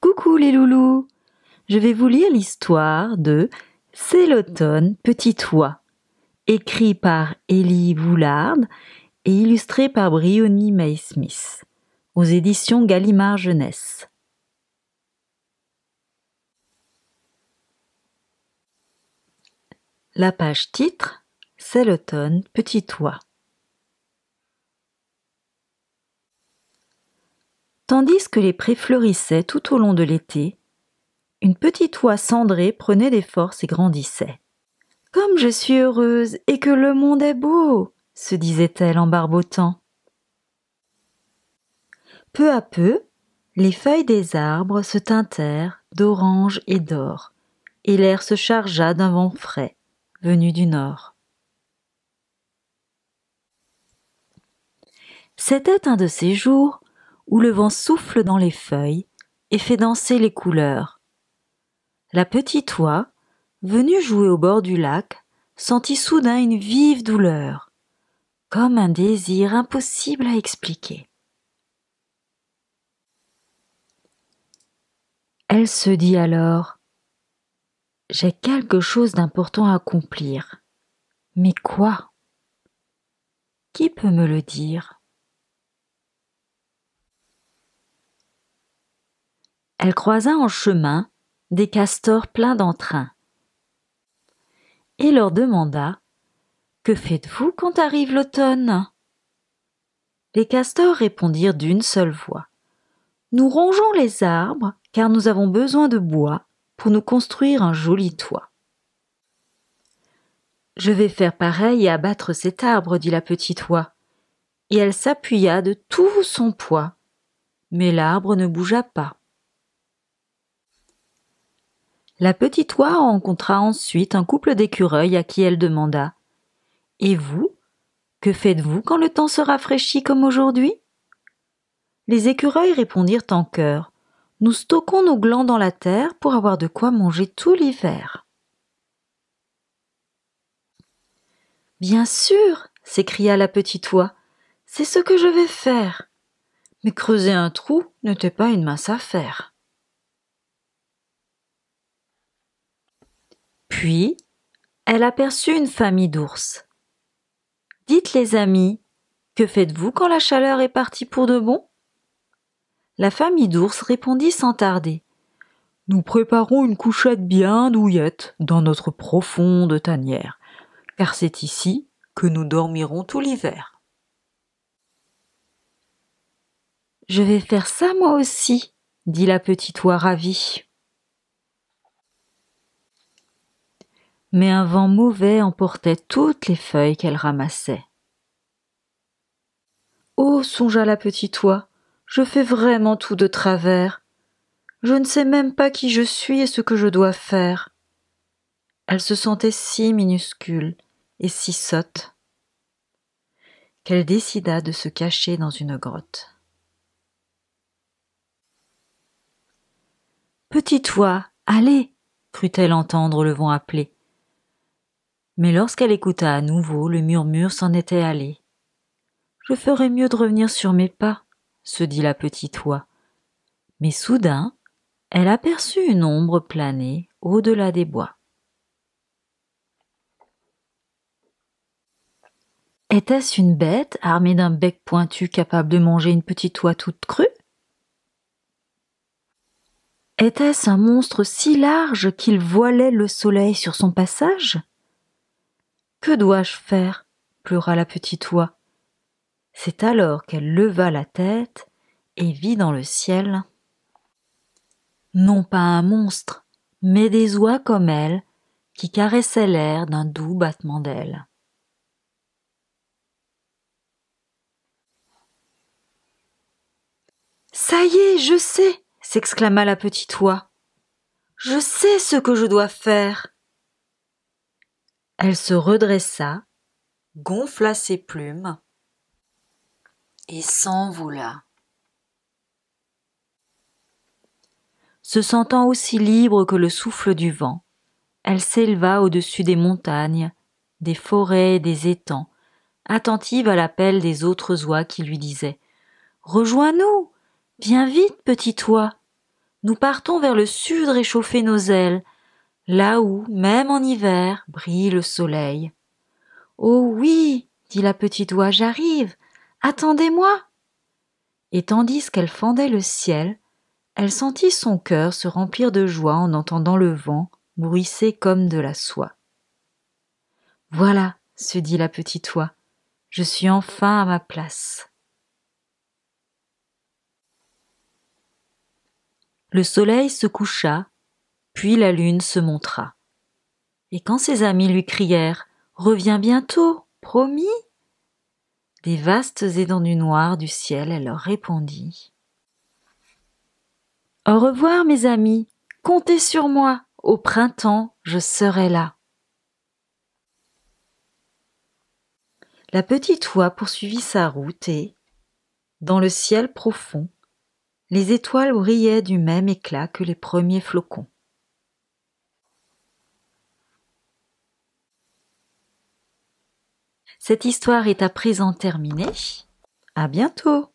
Coucou les loulous Je vais vous lire l'histoire de C'est l'automne, petit toit, écrit par Élie Boulard et illustré par Briony May aux éditions Gallimard Jeunesse. La page titre C'est l'automne, petit toit. Tandis que les prés fleurissaient tout au long de l'été, une petite oie cendrée prenait des forces et grandissait. Comme je suis heureuse et que le monde est beau, se disait-elle en barbotant. Peu à peu, les feuilles des arbres se teintèrent d'orange et d'or, et l'air se chargea d'un vent frais venu du nord. C'était un de ces jours où le vent souffle dans les feuilles et fait danser les couleurs. La petite oie, venue jouer au bord du lac, sentit soudain une vive douleur, comme un désir impossible à expliquer. Elle se dit alors J'ai quelque chose d'important à accomplir. Mais quoi Qui peut me le dire Elle croisa en chemin des castors pleins d'entrain et leur demanda Que faites-vous quand arrive l'automne Les castors répondirent d'une seule voix Nous rongeons les arbres car nous avons besoin de bois pour nous construire un joli toit. Je vais faire pareil et abattre cet arbre, dit la petite oie. Et elle s'appuya de tout son poids. Mais l'arbre ne bougea pas. La petite oie rencontra ensuite un couple d'écureuils à qui elle demanda Et vous Que faites-vous quand le temps se rafraîchit comme aujourd'hui Les écureuils répondirent en chœur Nous stockons nos glands dans la terre pour avoir de quoi manger tout l'hiver. Bien sûr s'écria la petite oie, c'est ce que je vais faire. Mais creuser un trou n'était pas une mince affaire. Puis, elle aperçut une famille d'ours. Dites les amis, que faites-vous quand la chaleur est partie pour de bon La famille d'ours répondit sans tarder. Nous préparons une couchette bien douillette dans notre profonde tanière, car c'est ici que nous dormirons tout l'hiver. Je vais faire ça moi aussi, dit la petite oie ravie. mais un vent mauvais emportait toutes les feuilles qu'elle ramassait. Oh, songea la petite oie, je fais vraiment tout de travers. Je ne sais même pas qui je suis et ce que je dois faire. Elle se sentait si minuscule et si sotte qu'elle décida de se cacher dans une grotte. Petite oie, allez crut-elle entendre le vent appeler mais lorsqu'elle écouta à nouveau, le murmure s'en était allé. Je ferais mieux de revenir sur mes pas, se dit la petite oie. Mais soudain, elle aperçut une ombre planée au-delà des bois. Était-ce une bête armée d'un bec pointu capable de manger une petite oie toute crue Était-ce un monstre si large qu'il voilait le soleil sur son passage que dois-je faire pleura la petite oie. C'est alors qu'elle leva la tête et vit dans le ciel non pas un monstre, mais des oies comme elle, qui caressaient l'air d'un doux battement d'ailes. Ça y est, je sais. s'exclama la petite oie. Je sais ce que je dois faire. Elle se redressa, gonfla ses plumes et s'envola. Se sentant aussi libre que le souffle du vent, elle s'éleva au-dessus des montagnes, des forêts et des étangs, attentive à l'appel des autres oies qui lui disaient Rejoins-nous Viens vite, petit oie Nous partons vers le sud réchauffer nos ailes là où, même en hiver, brille le soleil. Oh oui, dit la petite oie, j'arrive. Attendez-moi. Et tandis qu'elle fendait le ciel, elle sentit son cœur se remplir de joie en entendant le vent bruisser comme de la soie. Voilà, se dit la petite oie, je suis enfin à ma place. Le soleil se coucha puis la lune se montra. Et quand ses amis lui crièrent Reviens bientôt, promis des vastes étendues noires du ciel, elle leur répondit. Au revoir, mes amis, comptez sur moi, au printemps je serai là. La petite oie poursuivit sa route et, dans le ciel profond, les étoiles brillaient du même éclat que les premiers flocons. Cette histoire est à présent terminée. À bientôt!